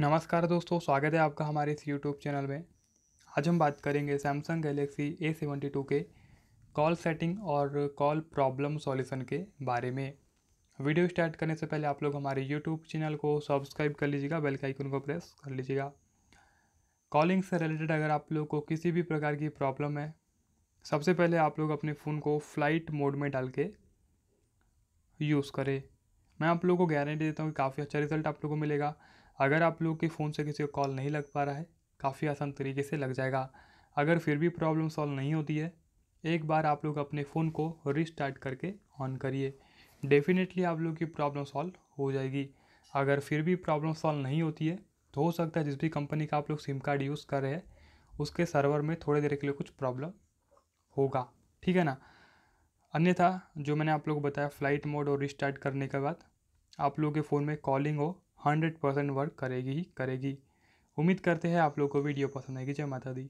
नमस्कार दोस्तों स्वागत है आपका हमारे इस यूट्यूब चैनल में आज हम बात करेंगे Samsung Galaxy A seventy two के कॉल सेटिंग और कॉल प्रॉब्लम सॉल्यूशन के बारे में वीडियो स्टार्ट करने से पहले आप लोग हमारे यूट्यूब चैनल को सब्सक्राइब कर लीजिएगा बेल के आइकन को प्रेस कर लीजिएगा कॉलिंग से रिलेटेड अगर आप लोग को किसी भी प्रकार की प्रॉब्लम है सबसे पहले आप लोग अपने फ़ोन को फ्लाइट मोड में डाल के यूज़ करें मैं आप लोगों को गारंटी देता हूँ कि काफ़ी अच्छा रिजल्ट आप लोगों को मिलेगा अगर आप लोग के फ़ोन से किसी को कॉल नहीं लग पा रहा है काफ़ी आसान तरीके से लग जाएगा अगर फिर भी प्रॉब्लम सॉल्व नहीं होती है एक बार आप लोग अपने फ़ोन को रिस्टार्ट करके ऑन करिए डेफिनेटली आप लोग की प्रॉब्लम सॉल्व हो जाएगी अगर फिर भी प्रॉब्लम सॉल्व नहीं होती है तो हो सकता है जिस भी कंपनी का आप लोग सिम कार्ड यूज़ कर रहे हैं उसके सर्वर में थोड़ी देर के लिए कुछ प्रॉब्लम होगा ठीक है ना अन्यथा जो मैंने आप लोग को बताया फ़्लाइट मोड और रिस्टार्ट करने के बाद आप लोग के फ़ोन में कॉलिंग हो हंड्रेड परसेंट वर्क करेगी ही करेगी उम्मीद करते हैं आप लोगों को वीडियो पसंद आएगी जय माता दी